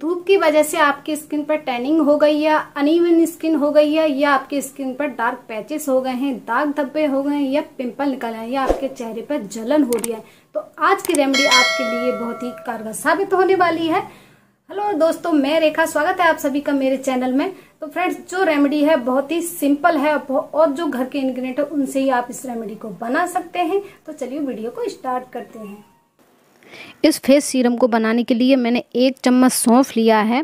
धूप की वजह से आपकी स्किन पर टैनिंग हो गई है अनइवन स्किन हो गई है या आपकी स्किन पर डार्क पैचेस हो गए हैं दाग धब्बे हो गए हैं या पिंपल निकल आए या आपके चेहरे पर जलन हो रही है तो आज की रेमेडी आपके लिए बहुत ही कारगर साबित होने वाली है हेलो दोस्तों मैं रेखा स्वागत है आप सभी का मेरे चैनल में तो फ्रेंड्स जो रेमेडी है बहुत ही सिंपल है और जो घर के इंग्रेडिएंट है उनसे ही आप इस रेमेडी को बना सकते हैं तो चलिए वीडियो को स्टार्ट करते हैं इस फेस सीरम को बनाने के लिए मैंने एक चम्मच सौंफ लिया है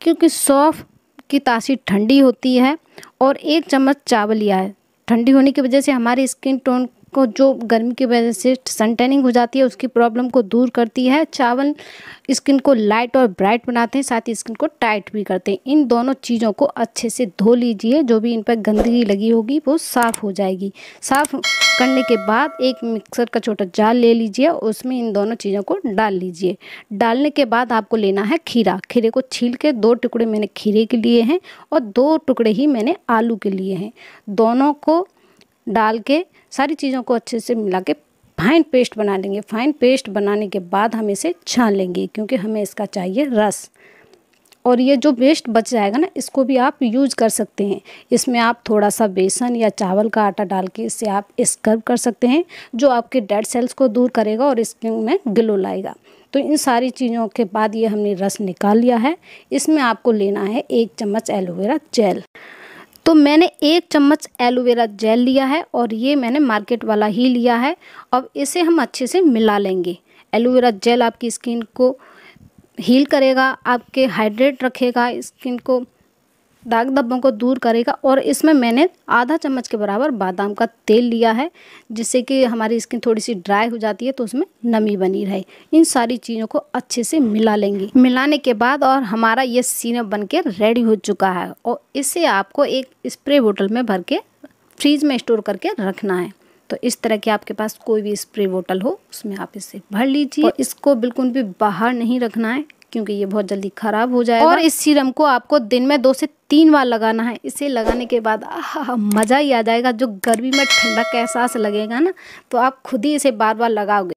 क्योंकि सौंफ की तासीर ठंडी होती है और एक चम्मच चावल लिया है ठंडी होने की वजह से हमारी स्किन टोन को जो गर्मी की वजह से सन टैनिंग हो जाती है उसकी प्रॉब्लम को दूर करती है चावल स्किन को लाइट और ब्राइट बनाते हैं साथ ही स्किन को टाइट भी करते हैं इन दोनों चीज़ों को अच्छे से धो लीजिए जो भी इन पर गंदगी लगी होगी वो साफ़ हो जाएगी साफ़ करने के बाद एक मिक्सर का छोटा जाल ले लीजिए और उसमें इन दोनों चीज़ों को डाल लीजिए डालने के बाद आपको लेना है खीरा खीरे को छील के दो टुकड़े मैंने खीरे के लिए हैं और दो टुकड़े ही मैंने आलू के लिए हैं दोनों को डाल के सारी चीज़ों को अच्छे से मिला के फाइन पेस्ट बना लेंगे फाइन पेस्ट बनाने के बाद हम इसे छान लेंगे क्योंकि हमें इसका चाहिए रस और ये जो वेस्ट बच जाएगा ना इसको भी आप यूज कर सकते हैं इसमें आप थोड़ा सा बेसन या चावल का आटा डाल के इससे आप स्क्रब कर सकते हैं जो आपके डेड सेल्स को दूर करेगा और स्किन में ग्लो लाएगा तो इन सारी चीज़ों के बाद ये हमने रस निकाल लिया है इसमें आपको लेना है एक चम्मच एलोवेरा जेल तो मैंने एक चम्मच एलोवेरा जेल लिया है और ये मैंने मार्केट वाला ही लिया है अब इसे हम अच्छे से मिला लेंगे एलोवेरा जेल आपकी स्किन को हील करेगा आपके हाइड्रेट रखेगा स्किन को दाग धब्बों को दूर करेगा और इसमें मैंने आधा चम्मच के बराबर बादाम का तेल लिया है जिससे कि हमारी स्किन थोड़ी सी ड्राई हो जाती है तो उसमें नमी बनी रहे इन सारी चीज़ों को अच्छे से मिला लेंगे मिलाने के बाद और हमारा ये सीनप बन के रेडी हो चुका है और इसे आपको एक स्प्रे बोटल में भर के फ्रीज में स्टोर करके रखना है तो इस तरह की आपके पास कोई भी स्प्रे बोटल हो उसमें आप इसे भर लीजिए इसको बिल्कुल भी बाहर नहीं रखना है क्योंकि ये बहुत जल्दी ख़राब हो जाएगा और इस सीरम को आपको दिन में दो से तीन बार लगाना है इसे लगाने के बाद मज़ा ही आ जाएगा जो गर्मी में ठंडक का एहसास लगेगा ना तो आप खुद ही इसे बार बार लगाओगे